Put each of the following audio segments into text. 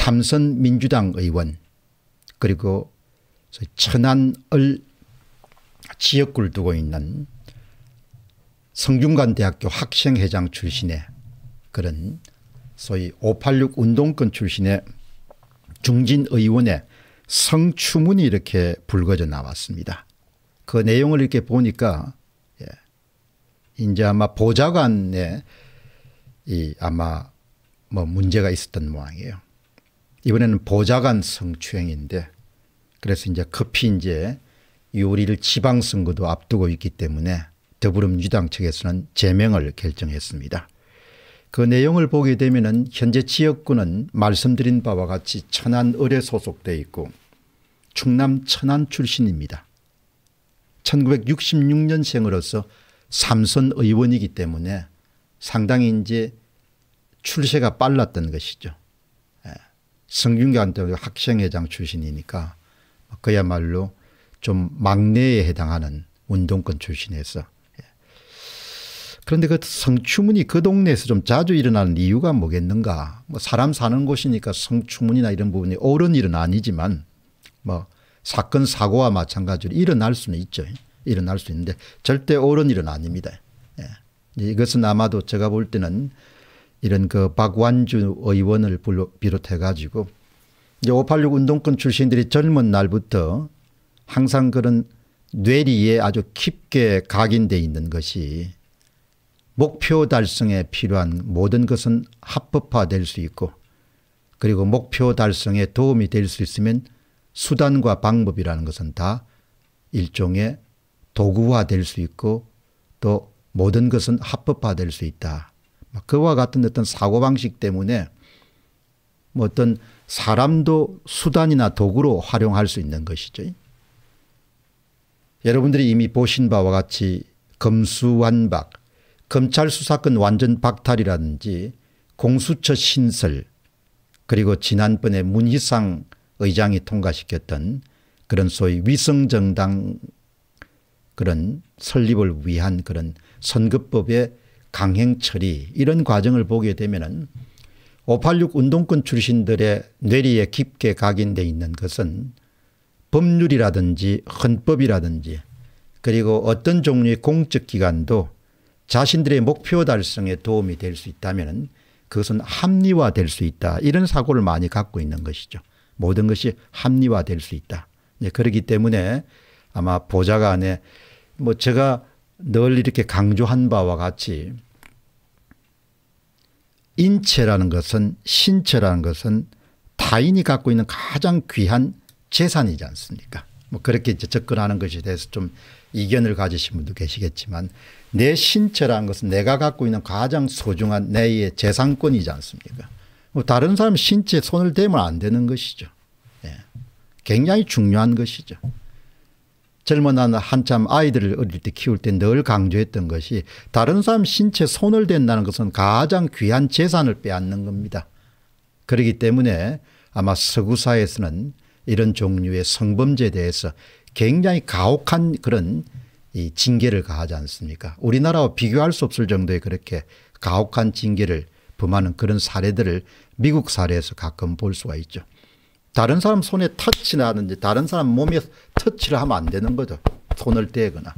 삼선 민주당 의원 그리고 천안을 지역구를 두고 있는 성균관대학교 학생회장 출신의 그런 소위 586 운동권 출신의 중진 의원의 성추문이 이렇게 불거져 나왔습니다. 그 내용을 이렇게 보니까 예, 이제 아마 보좌관에 이 아마 뭐 문제가 있었던 모양이에요. 이번에는 보좌관 성추행인데 그래서 이제 급히 이제 요리를 지방선거도 앞두고 있기 때문에 더불어민주당 측에서는 제명을 결정했습니다. 그 내용을 보게 되면 현재 지역구는 말씀드린 바와 같이 천안 의에소속되어 있고 충남 천안 출신입니다. 1966년생으로서 삼선 의원이기 때문에 상당히 이제 출세가 빨랐던 것이죠. 성균관도 학생회장 출신이니까 그야말로 좀 막내에 해당하는 운동권 출신에서 예. 그런데 그 성추문이 그 동네에서 좀 자주 일어나는 이유가 뭐겠는가 뭐 사람 사는 곳이니까 성추문이나 이런 부분이 옳은 일은 아니지만 뭐 사건 사고와 마찬가지로 일어날 수는 있죠 일어날 수 있는데 절대 옳은 일은 아닙니다 예. 이것은 아마도 제가 볼 때는 이런 그 박완주 의원을 비롯해 가지고 이제 586 운동권 출신들이 젊은 날부터 항상 그런 뇌리에 아주 깊게 각인되어 있는 것이 목표 달성에 필요한 모든 것은 합법화될 수 있고 그리고 목표 달성에 도움이 될 수 있으면 수단과 방법이라는 것은 다 일종의 도구화될 수 있고 또 모든 것은 합법화될 수 있다. 그와 같은 어떤 사고방식 때문에 뭐 어떤 사람도 수단이나 도구로 활용할 수 있는 것이죠. 여러분들이 이미 보신 바와 같이 검수완박, 검찰 수사권 완전 박탈이라든지 공수처 신설 그리고 지난번에 문희상 의장이 통과시켰던 그런 소위 위성정당 그런 설립을 위한 그런 선거법의 강행 처리 이런 과정을 보게 되면은 586 운동권 출신들의 뇌리에 깊게 각인되어 있는 것은 법률이라든지 헌법이라든지 그리고 어떤 종류의 공적기관도 자신들의 목표 달성에 도움이 될 수 있다면 그것은 합리화될 수 있다. 이런 사고를 많이 갖고 있는 것이죠. 모든 것이 합리화될 수 있다. 네, 그렇기 때문에 아마 보좌관에 뭐 제가 늘 이렇게 강조한 바와 같이 인체라는 것은 신체라는 것은 타인이 갖고 있는 가장 귀한 재산이지 않습니까 뭐 그렇게 이제 접근하는 것에 대해서 좀 이견을 가지신 분도 계시겠지만 내 신체라는 것은 내가 갖고 있는 가장 소중한 내의 재산권이지 않습니까 뭐 다른 사람 신체에 손을 대면 안 되는 것이죠 예. 굉장히 중요한 것이죠 젊은 한 한참 아이들을 어릴 때 키울 때 늘 강조했던 것이 다른 사람 신체 손을 댄다는 것은 가장 귀한 재산을 빼앗는 겁니다. 그러기 때문에 아마 서구사에서는 이런 종류의 성범죄에 대해서 굉장히 가혹한 그런 이 징계를 가하지 않습니까? 우리나라와 비교할 수 없을 정도의 그렇게 가혹한 징계를 범하는 그런 사례들을 미국 사례에서 가끔 볼 수가 있죠. 다른 사람 손에 터치나 하는지 다른 사람 몸에 터치를 하면 안 되는 거죠. 손을 떼거나.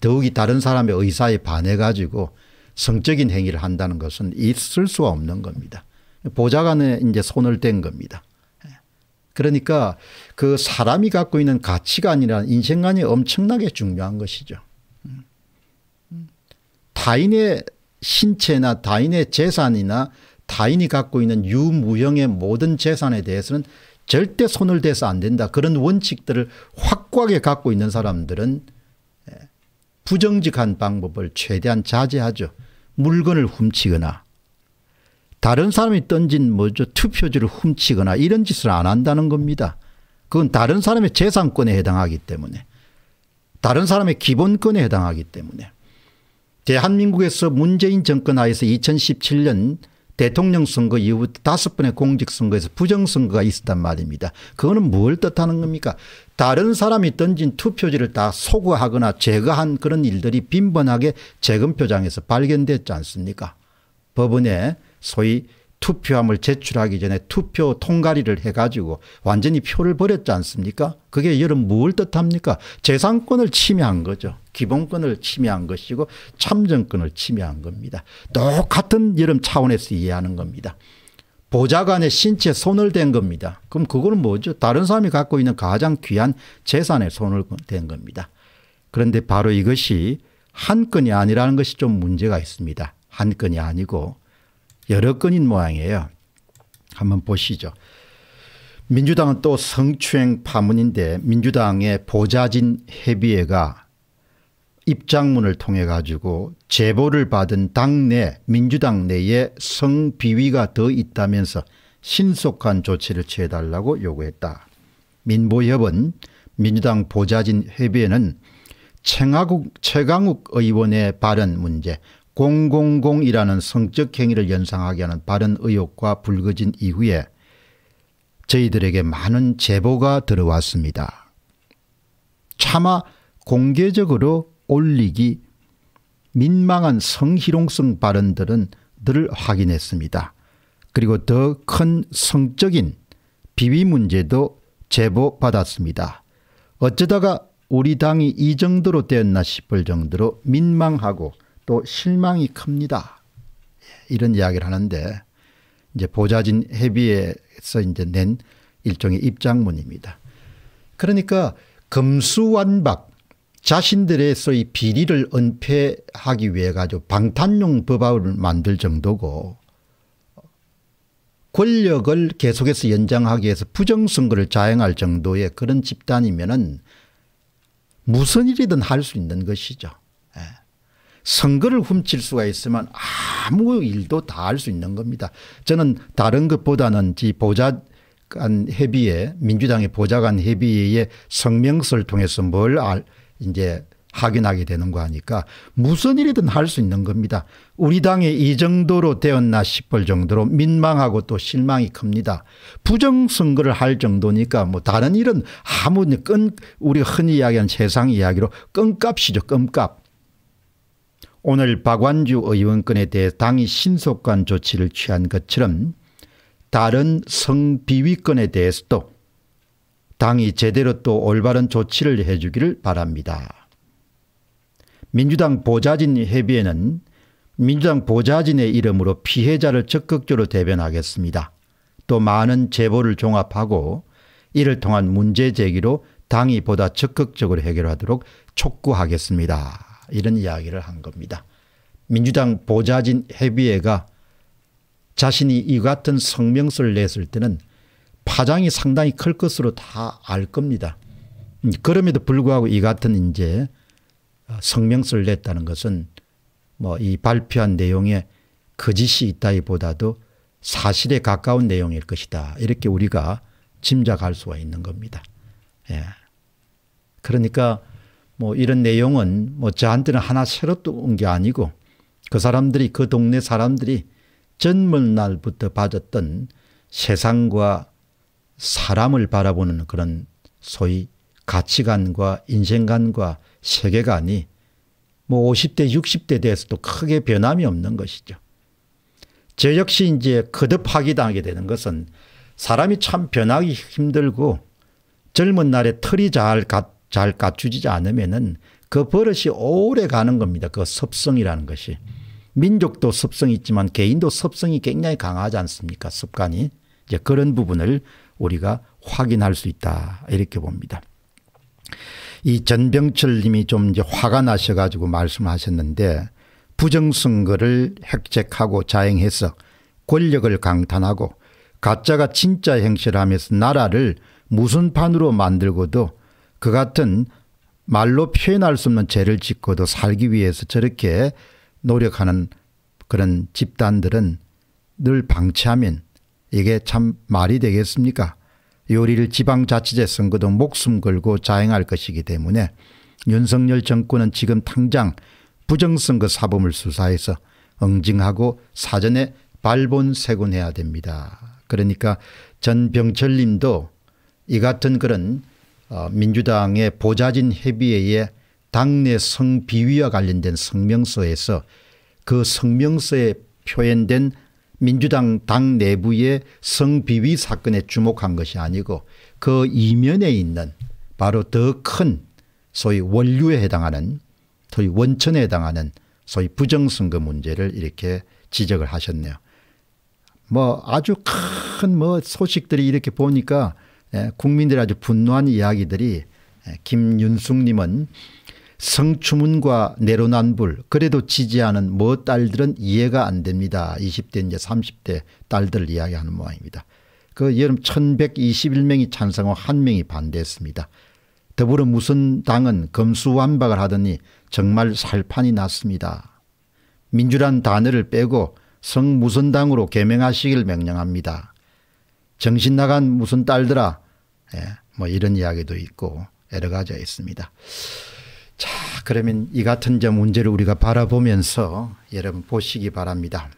더욱이 다른 사람의 의사에 반해 가지고 성적인 행위를 한다는 것은 있을 수가 없는 겁니다. 보좌관에 이제 손을 뗀 겁니다. 예. 그러니까 그 사람이 갖고 있는 가치관이란 인생관이 엄청나게 중요한 것이죠. 음. 음. 타인의 신체나 타인의 재산이나 타인이 갖고 있는 유무형의 모든 재산에 대해서는 절대 손을 대서 안 된다. 그런 원칙들을 확고하게 갖고 있는 사람들은 예, 부정직한 방법을 최대한 자제하죠. 물건을 훔치거나 다른 사람이 던진 뭐죠 투표지를 훔치거나 이런 짓을 안 한다는 겁니다. 그건 다른 사람의 재산권에 해당하기 때문에 다른 사람의 기본권에 해당하기 때문에 대한민국에서 문재인 정권 하에서 2017년 대통령 선거 이후 다섯 번의 공직선거에서 부정선거가 있었단 말입니다. 그거는 뭘 뜻하는 겁니까? 다른 사람이 던진 투표지를 다 소거하거나 제거한 그런 일들이 빈번하게 재검표장에서 발견됐지 않습니까? 법원에 소위 투표함을 제출하기 전에 투표 통과리를 해가지고 완전히 표를 버렸지 않습니까? 그게 여러분 뭘 뜻합니까? 재산권을 침해한 거죠. 기본권을 침해한 것이고 참정권을 침해한 겁니다. 똑같은 여름 차원에서 이해하는 겁니다. 보좌관의 신체에 손을 댄 겁니다. 그럼 그거는 뭐죠? 다른 사람이 갖고 있는 가장 귀한 재산에 손을 댄 겁니다. 그런데 바로 이것이 한 건이 아니라는 것이 좀 문제가 있습니다. 한 건이 아니고 여러 건인 모양이에요. 한번 보시죠. 민주당은 또 성추행 파문인데 민주당의 보좌진 협의회가 입장문을 통해 가지고 제보를 받은 당내 민주당 내에 성비위가 더 있다면서 신속한 조치를 취해달라고 요구했다. 민보협은 민주당 보좌진 협의회는 최강욱 의원의 발언 문제 000이라는 성적 행위를 연상하게 하는 발언 의혹과 불거진 이후에 저희들에게 많은 제보가 들어왔습니다. 차마 공개적으로 올리기 민망한 성희롱성 발언들은 늘 확인했습니다. 그리고 더 큰 성적인 비위 문제도 제보받았습니다. 어쩌다가 우리 당이 이 정도로 되었나 싶을 정도로 민망하고 또 실망이 큽니다. 이런 이야기를 하는데 이제 보좌진 회비에서 이제 낸 일종의 입장문입니다. 그러니까 금수완박 자신들의 소위 비리를 은폐하기 위해 가지고 방탄용 법안을 만들 정도고 권력을 계속해서 연장하기 위해서 부정선거를 자행할 정도의 그런 집단이면은 무슨 일이든 할 수 있는 것이죠. 선거를 훔칠 수가 있으면 아무 일도 다 할 수 있는 겁니다. 저는 다른 것보다는 이 보좌 간 협의회 민주당의 보좌관 협의회의 성명서를 통해서 뭘 알, 이제 확인하게 되는 거 하니까 무슨 일이든 할 수 있는 겁니다. 우리 당이 이 정도로 되었나 싶을 정도로 민망하고 또 실망이 큽니다. 부정선거를 할 정도니까 뭐 다른 일은 아무 끈 우리 흔히 이야기하는 세상 이야기로 끈값이죠 끈값. 오늘 박완주 의원 건에 대해 당이 신속한 조치를 취한 것처럼 다른 성비위 건에 대해서도 당이 제대로 또 올바른 조치를 해주기를 바랍니다. 민주당 보좌진 협의회는 민주당 보좌진의 이름으로 피해자를 적극적으로 대변하겠습니다. 또 많은 제보를 종합하고 이를 통한 문제 제기로 당이 보다 적극적으로 해결하도록 촉구하겠습니다. 이런 이야기를 한 겁니다. 민주당 보좌진 해비애가 자신이 이 같은 성명서를 냈을 때는 파장이 상당히 클 것으로 다 알 겁니다. 음, 그럼에도 불구하고 이 같은 이제 어, 성명서를 냈다는 것은 뭐 이 발표한 내용에 거짓이 있다기보다도 사실에 가까운 내용일 것이다. 이렇게 우리가 짐작할 수가 있는 겁니다. 예. 그러니까 뭐 이런 내용은 뭐 저한테는 하나 새로 온게 아니고 그 사람들이 그 동네 사람들이 젊은 날부터 봐줬던 세상과 사람을 바라보는 그런 소위 가치관과 인생관과 세계관이 뭐 50대 60대 대해서도 크게 변함이 없는 것이죠. 저 역시 이제 거듭 하기당하게 되는 것은 사람이 참 변하기 힘들고 젊은 날에 털이 잘 갔, 다 잘갖추지 않으면은 그 버릇이 오래 가는 겁니다. 그 습성이라는 것이. 민족도 습성이 있지만 개인도 습성이 굉장히 강하지 않습니까? 습관이. 이제 그런 부분을 우리가 확인할 수 있다. 이렇게 봅니다. 이 전병철 님이 좀 이제 화가 나셔 가지고 말씀하셨는데 부정선거를 핵책하고 자행해서 권력을 강탄하고 가짜가 진짜 행실하면서 나라를 무슨 판으로 만들고도 그 같은 말로 표현할 수 없는 죄를 짓고도 살기 위해서 저렇게 노력하는 그런 집단들은 늘 방치하면 이게 참 말이 되겠습니까? 요리를 지방자치제 선거도 목숨 걸고 자행할 것이기 때문에 윤석열 정권은 지금 당장 부정선거 사범을 수사해서 응징하고 사전에 발본 세곤해야 됩니다. 그러니까 전병철님도 이 같은 그런 어, 민주당의 보좌진 협의회의 당내 성비위와 관련된 성명서에서 그 성명서에 표현된 민주당 당 내부의 성비위 사건에 주목한 것이 아니고 그 이면에 있는 바로 더 큰 소위 원류에 해당하는 소위 원천에 해당하는 소위 부정선거 문제를 이렇게 지적을 하셨네요. 뭐 아주 큰 뭐 소식들이 이렇게 보니까 예, 국민들이 아주 분노한 이야기들이 예, 김윤숙님은 성추문과 내로난불 그래도 지지하는 뭐 딸들은 이해가 안 됩니다. 20대 이제 30대 딸들 이야기하는 모양입니다. 그 여름 1121명이 찬성하고 한명이 반대했습니다. 더불어 무슨 당은 검수완박을 하더니 정말 살판이 났습니다. 민주란 단어를 빼고 성무선당으로 개명하시길 명령합니다. 정신 나간 무슨 딸들아. 예, 뭐 이런 이야기도 있고 여러 가지가 있습니다. 자, 그러면 이 같은 저 문제를 우리가 바라보면서 여러분 보시기 바랍니다.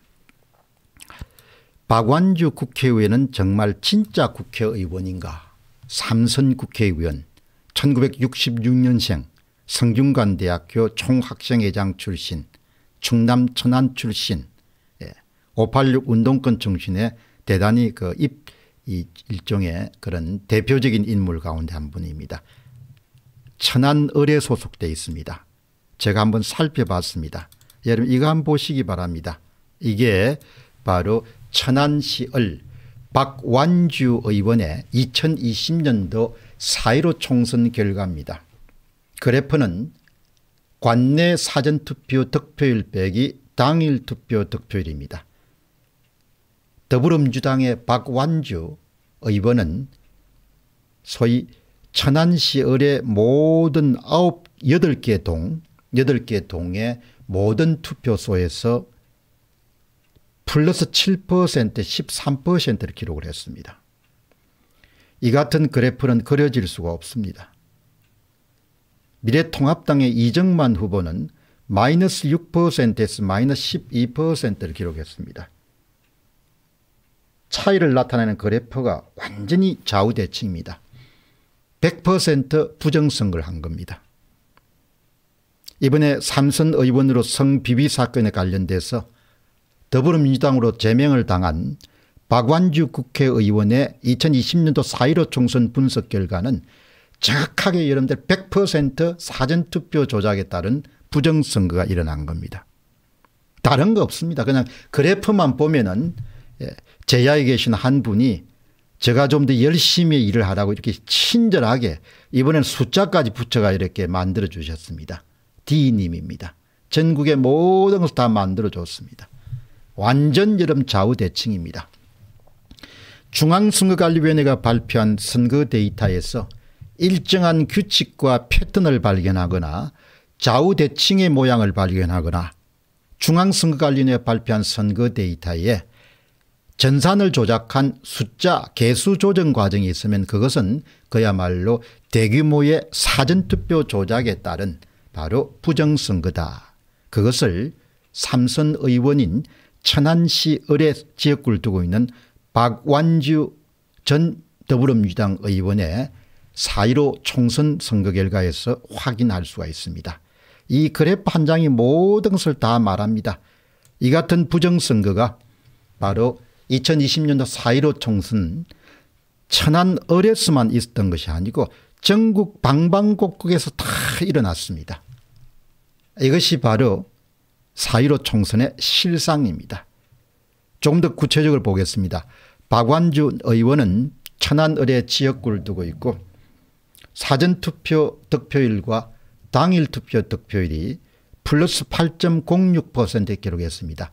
박완주 국회의원은 정말 진짜 국회의원인가? 삼선 국회의원, 1966년생, 성균관대학교 총학생회장 출신, 충남 천안 출신, 586 예, 운동권 중심에 대단히 그 입, 이 일종의 그런 대표적인 인물 가운데 한 분입니다. 천안을에 소속되 있습니다. 제가 한번 살펴봤습니다. 여러분 이거 한번 보시기 바랍니다. 이게 바로 천안시을 박완주 의원의 2020년도 사이로 총선 결과입니다. 그래프는 관내 사전투표 득표율 빼기 당일 투표 득표율입니다. 더불어민주당의 박완주 의원은 소위 천안시 의의 모든 9, 8개 동, 8개 동의 모든 투표소에서 플러스 7% 13%를 기록을 했습니다. 이 같은 그래프는 그려질 수가 없습니다. 미래통합당의 이정만 후보는 마이너스 6%에서 마이너스 12%를 기록했습니다. 차이를 나타내는 그래프가 완전히 좌우대칭입니다. 100% 부정선거를 한 겁니다. 이번에 삼선 의원으로 성비위 사건에 관련돼서 더불어민주당으로 제명을 당한 박완주 국회의원의 2020년도 4.15 총선 분석 결과는 정확하게 여러분들 100% 사전투표 조작에 따른 부정선거가 일어난 겁니다. 다른 거 없습니다. 그냥 그래프만 보면 은 예, 제야에 계신 한 분이 제가 좀 더 열심히 일을 하라고 이렇게 친절하게 이번엔 숫자까지 붙여가 이렇게 만들어 주셨습니다. D님입니다. 전국의 모든 것을 다 만들어 줬습니다. 완전 여름 좌우 대칭입니다. 중앙선거관리위원회가 발표한 선거 데이터에서 일정한 규칙과 패턴을 발견하거나 좌우 대칭의 모양을 발견하거나 중앙선거관리위원회가 발표한 선거 데이터에 전산을 조작한 숫자 개수 조정 과정이 있으면 그것은 그야말로 대규모의 사전투표 조작에 따른 바로 부정선거다. 그것을 삼선 의원인 천안시 의뢰 지역구를 두고 있는 박완주 전 더불어민주당 의원의 사1로 총선 선거 결과에서 확인할 수가 있습니다. 이 그래프 한 장이 모든 것을 다 말합니다. 이 같은 부정선거가 바로 2020년도 4일5 총선 천안 어려수만 있었던 것이 아니고 전국 방방곡곡에서 다 일어났습니다. 이것이 바로 4.15 총선의 실상입니다. 조금 더 구체적으로 보겠습니다. 박완주 의원은 천안 을의 지역구를 두고 있고 사전투표 득표율과 당일 투표 득표율이 플러스 8.06% 기록했습니다.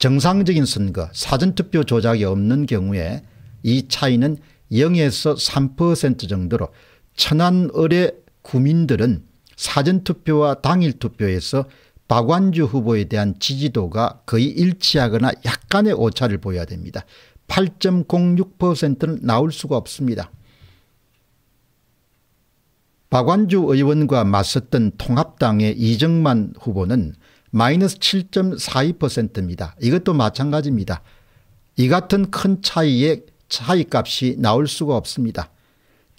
정상적인 선거 사전투표 조작이 없는 경우에 이 차이는 0에서 3% 정도로 천안 을의 구민들은 사전투표와 당일투표에서 박완주 후보에 대한 지지도가 거의 일치하거나 약간의 오차를 보여야 됩니다. 8.06%는 나올 수가 없습니다. 박완주 의원과 맞섰던 통합당의 이정만 후보는 마이너스 7.42%입니다. 이것도 마찬가지입니다. 이 같은 큰 차이의 차이값이 나올 수가 없습니다.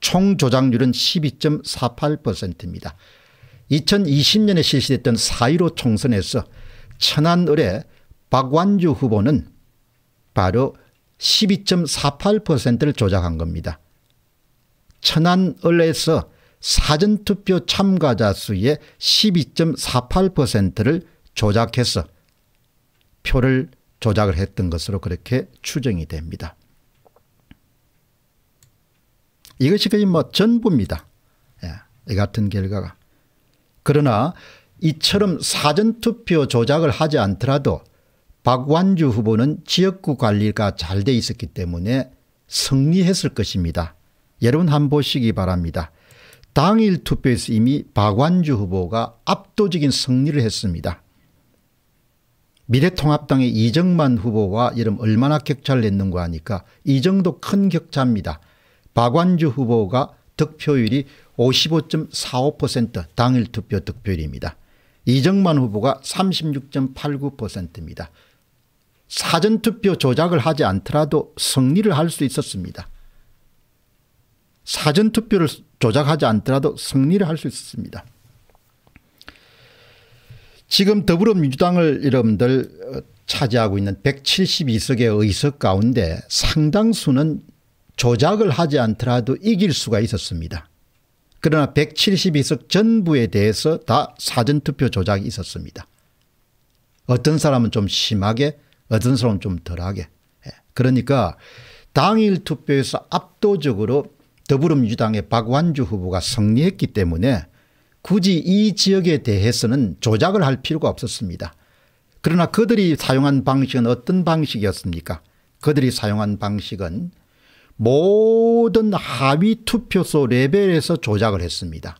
총 조작률은 12.48%입니다. 2020년에 실시됐던 4.15 총선에서 천안을의 박완주 후보는 바로 12.48%를 조작한 겁니다. 천안을에서 사전투표 참가자 수의 12.48%를 조작해서 표를 조작을 했던 것으로 그렇게 추정이 됩니다. 이것이 거의 뭐 전부입니다. 예, 이 같은 결과가. 그러나 이처럼 사전투표 조작을 하지 않더라도 박완주 후보는 지역구 관리가 잘 돼 있었기 때문에 승리했을 것입니다. 여러분 한 보시기 바랍니다. 당일 투표에서 이미 박완주 후보가 압도적인 승리를 했습니다. 미래통합당의 이정만 후보와 이름 얼마나 격차를 냈는가 하니까 이 정도 큰 격차입니다. 박완주 후보가 득표율이 55.45% 당일 투표 득표율입니다. 이정만 후보가 36.89%입니다. 사전투표 조작을 하지 않더라도 승리를 할 수 있었습니다. 사전투표를 조작하지 않더라도 승리를 할 수 있었습니다. 지금 더불어민주당을 여러분들 차지하고 있는 172석의 의석 가운데 상당수는 조작을 하지 않더라도 이길 수가 있었습니다. 그러나 172석 전부에 대해서 다 사전투표 조작이 있었습니다. 어떤 사람은 좀 심하게 어떤 사람은 좀 덜하게 예, 그러니까 당일 투표에서 압도적으로 더불어민주당의 박완주 후보가 승리했기 때문에 굳이 이 지역에 대해서는 조작을 할 필요가 없었습니다. 그러나 그들이 사용한 방식은 어떤 방식이었습니까? 그들이 사용한 방식은 모든 하위 투표소 레벨에서 조작을 했습니다.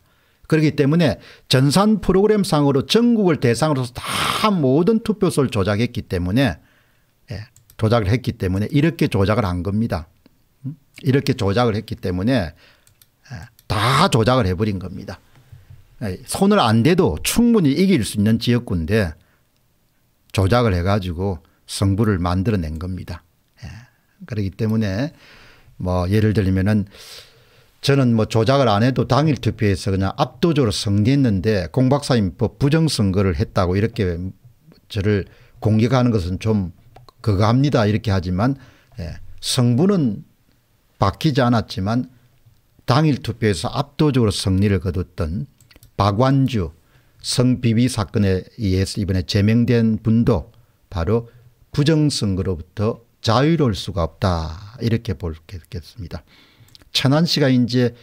그렇기 때문에 전산 프로그램상으로 전국을 대상으로 다 모든 투표소를 조작했기 때문에 예, 조작을 했기 때문에 이렇게 조작을 한 겁니다. 음? 이렇게 조작을 했기 때문에 예, 다 조작을 해버린 겁니다. 손을 안 대도 충분히 이길 수 있는 지역구인데 조작을 해가지고 성부를 만들어낸 겁니다. 예. 그렇기 때문에 뭐 예를 들면은 저는 뭐 조작을 안 해도 당일 투표에서 그냥 압도적으로 승리했는데 공박사임법 부정선거를 했다고 이렇게 저를 공격하는 것은 좀 그거 합니다 이렇게 하지만 예. 성분은 바뀌지 않았지만 당일 투표에서 압도적으로 승리를 거뒀던 박완주 성비위 사건에 의해서 이번에 제명된 분도 바로 부정선거로부터 자유로울 수가 없다 이렇게 볼겠습니다. 천안 시가 이제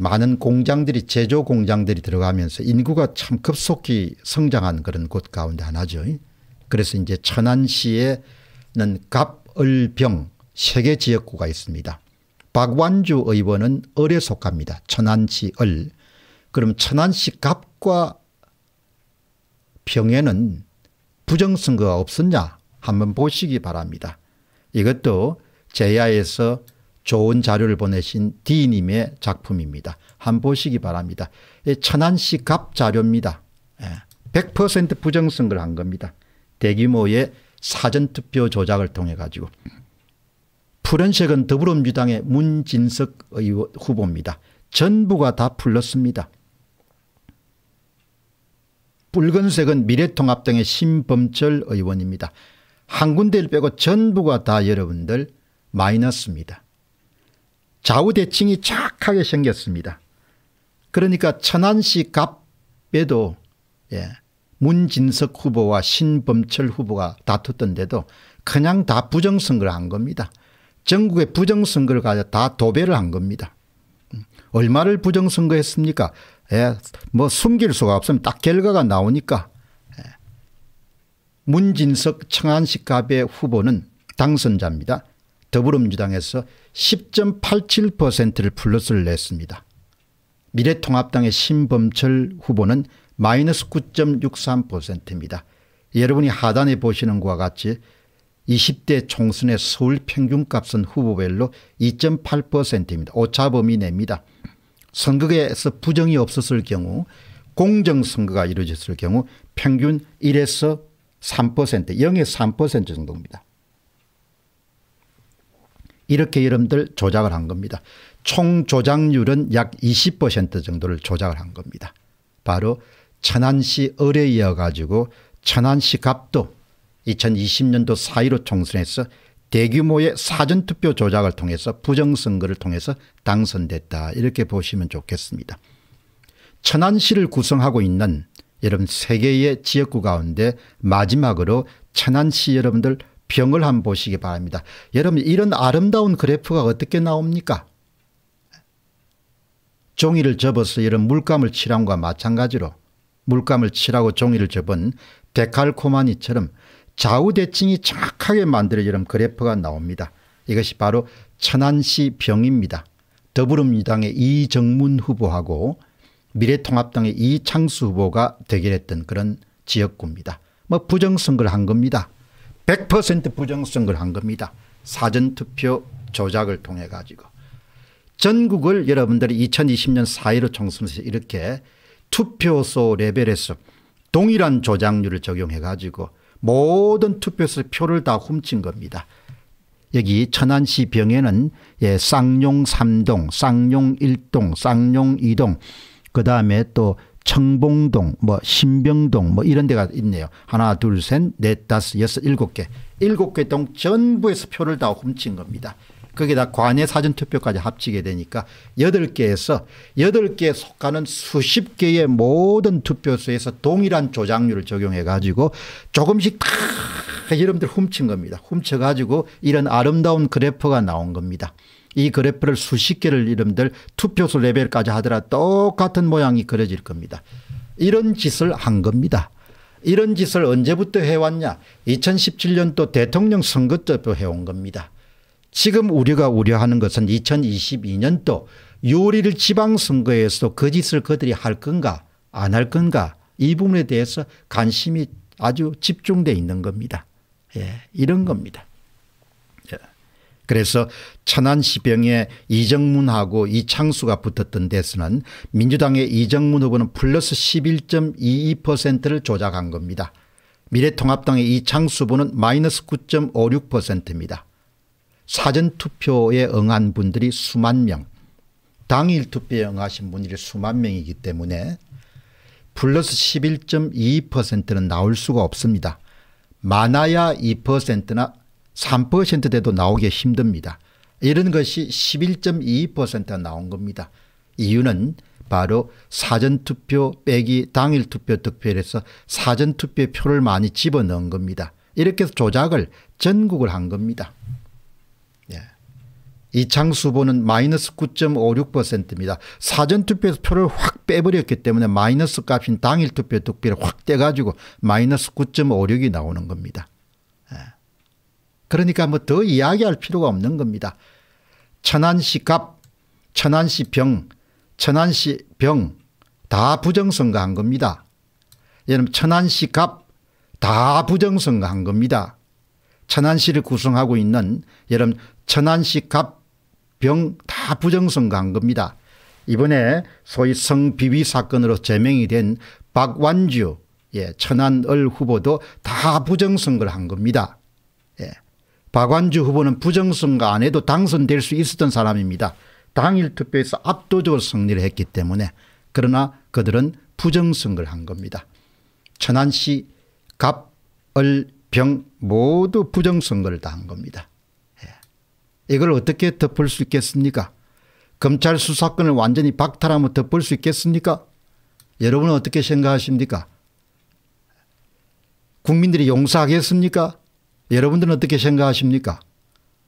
많은 공장들이 제조 공장들이 들어가면서 인구가 참 급속히 성장한 그런 곳 가운데 하나죠. 그래서 이제 천안시에는 갑을병 세 개 지역구가 있습니다. 박완주 의원은 을에 속합니다. 천안시 을. 그럼 천안시 갑과 병에는 부정선거가 없었냐 한번 보시기 바랍니다. 이것도 제야에서 좋은 자료를 보내신 D님의 작품입니다. 한 보시기 바랍니다. 천안시 갑 자료입니다. 100% 예, 부정선거를 한 겁니다. 대규모의 사전투표 조작을 통해 가지고 푸른색은 더불어민주당의 문진석 후보입니다. 전부가 다 풀렸습니다. 붉은색은 미래통합당의 신범철 의원입니다. 한 군데를 빼고 전부가 다 여러분들 마이너스입니다. 좌우대칭이 착하게 생겼습니다. 그러니까 천안시 갑에도 예, 문진석 후보와 신범철 후보가 다투던데도 그냥 다 부정선거를 한 겁니다. 전국의 부정선거를 가져 다 도배를 한 겁니다. 음, 얼마를 부정선거했습니까? 예, 뭐 숨길 수가 없으면 딱 결과가 나오니까 예. 문진석 청안시 갑의 후보는 당선자입니다. 더불어민주당에서 10.87%를 플러스를 냈습니다. 미래통합당의 신범철 후보는 마이너스 9.63%입니다. 여러분이 하단에 보시는 것과 같이 20대 총선의 서울 평균값은 후보별로 2.8%입니다. 오차범위 내입니다. 선거에서 부정이 없었을 경우 공정선거가 이루어졌을 경우 평균 1에서 3% 0에3% 정도입니다. 이렇게 여러분들 조작을 한 겁니다. 총 조작률은 약 20% 정도를 조작을 한 겁니다. 바로 천안시 의뢰이어 가지고 천안시 갑도 2020년도 4.15 총선에서 대규모의 사전투표 조작을 통해서 부정선거를 통해서 당선됐다 이렇게 보시면 좋겠습니다. 천안시를 구성하고 있는 여러분 세개의 지역구 가운데 마지막으로 천안시 여러분들 병을 한번 보시기 바랍니다. 여러분 이런 아름다운 그래프가 어떻게 나옵니까? 종이를 접어서 이런 물감을 칠함과 마찬가지로 물감을 칠하고 종이를 접은 데칼코마니처럼 좌우 대칭이 정확하게 만들어지는 그래프가 나옵니다. 이것이 바로 천안시 병입니다. 더불어민주당의 이정문 후보하고 미래통합당의 이창수 후보가 대결했던 그런 지역구입니다. 뭐 부정선거를 한 겁니다. 100% 부정선거를 한 겁니다. 사전투표 조작을 통해 가지고 전국을 여러분들이 2020년 4.15 총선에서 이렇게 투표소 레벨에서 동일한 조작률을 적용해 가지고 모든 투표소 표를 다 훔친 겁니다. 여기 천안시 병에는 예, 쌍용 3동, 쌍용 1동, 쌍용 2동, 그 다음에 또 청봉동, 뭐 신병동 뭐 이런 데가 있네요. 하나, 둘, 셋, 넷, 다섯, 여섯, 일곱 개. 일곱 개 동 전부에서 표를 다 훔친 겁니다. 거기다 관외 사전투표까지 합치게 되니까 8개에서 8개에 속하는 수십 개의 모든 투표소에서 동일한 조작률을 적용해 가지고 조금씩 다 여러분들 훔친 겁니다. 훔쳐 가지고 이런 아름다운 그래프가 나온 겁니다. 이 그래프를 수십 개를 이름들 투표소 레벨까지 하더라 똑같은 모양이 그려질 겁니다. 이런 짓을 한 겁니다. 이런 짓을 언제부터 해왔냐 2017년도 대통령 선거 때부터 해온 겁니다. 지금 우리가 우려하는 것은 2022년도 요리를 지방선거에서도 거짓을 그 그들이 할 건가 안 할 건가 이 부분에 대해서 관심이 아주 집중되어 있는 겁니다. 예, 이런 겁니다. 예. 그래서 천안시병에 이정문하고 이창수가 붙었던 데서는 민주당의 이정문 후보는 플러스 11.22%를 조작한 겁니다. 미래통합당의 이창수 후보는 마이너스 9.56%입니다. 사전투표에 응한 분들이 수만 명 당일 투표에 응하신 분들이 수만 명이기 때문에 플러스 11.2%는 나올 수가 없습니다. 많아야 2%나 3돼도 나오기 힘듭니다. 이런 것이 11.2%가 나온 겁니다. 이유는 바로 사전투표 빼기 당일투표 득표율에서 사전투표 표를 많이 집어넣은 겁니다. 이렇게 해서 조작을 전국을 한 겁니다. 이창수 후보는 마이너스 9.56%입니다. 사전투표에서 표를 확 빼버렸기 때문에 마이너스 값인 당일투표 득표를 확 떼가지고 마이너스 9.56이 나오는 겁니다. 예. 그러니까 뭐 더 이야기할 필요가 없는 겁니다. 천안시 갑, 천안시 병, 천안시 병 다 부정선거한 겁니다. 여러분 천안시 갑다 부정선거한 겁니다. 천안시를 구성하고 있는 여러분 천안시 갑 병다 부정성 간 겁니다. 이번에 소위 성비위 사건으로 제명이 된 박완주 예, 천안을 후보도 다 부정선거를 한 겁니다. 예. 박완주 후보는 부정선거 안 해도 당선될 수 있었던 사람입니다. 당일 투표에서 압도적으로 승리를 했기 때문에 그러나 그들은 부정선거를 한 겁니다. 천안시 갑, 을, 병 모두 부정선거를 다 한 겁니다. 이걸 어떻게 덮을 수 있겠습니까? 검찰 수사권을 완전히 박탈하면 덮을 수 있겠습니까? 여러분은 어떻게 생각하십니까? 국민들이 용서하겠습니까? 여러분들은 어떻게 생각하십니까?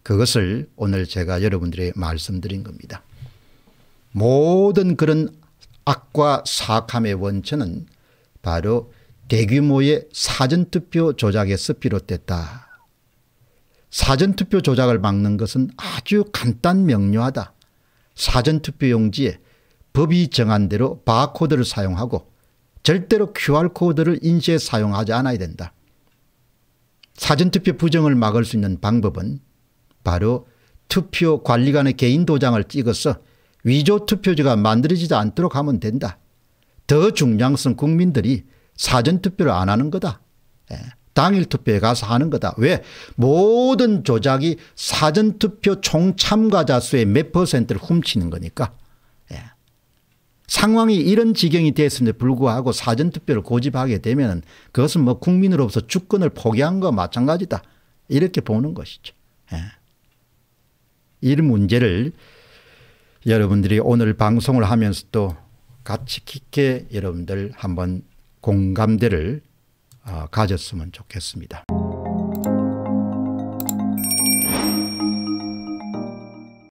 그것을 오늘 제가 여러분들에 말씀드린 겁니다. 모든 그런 악과 사악함의 원천은 바로 대규모의 사전투표 조작에서 비롯됐다. 사전투표 조작을 막는 것은 아주 간단 명료하다. 사전투표용지에 법이 정한 대로 바코드를 사용하고 절대로 QR코드를 인쇄 사용하지 않아야 된다. 사전투표 부정을 막을 수 있는 방법은 바로 투표 관리관의 개인 도장을 찍어서 위조 투표지가 만들어지지 않도록 하면 된다. 더 중요한 것은 국민들이 사전투표를 안 하는 거다. 예. 당일 투표에 가서 하는 거다. 왜? 모든 조작이 사전투표 총 참가자 수의 몇 퍼센트를 훔치는 거니까. 예. 상황이 이런 지경이 됐음에도 불구하고 사전투표를 고집하게 되면 그것은 뭐국민으로서 주권을 포기한 거 마찬가지다. 이렇게 보는 것이죠. 예. 이 문제를 여러분들이 오늘 방송을 하면서도 같이 깊게 여러분들 한번 공감대를 어, 가졌으면 좋겠습니다.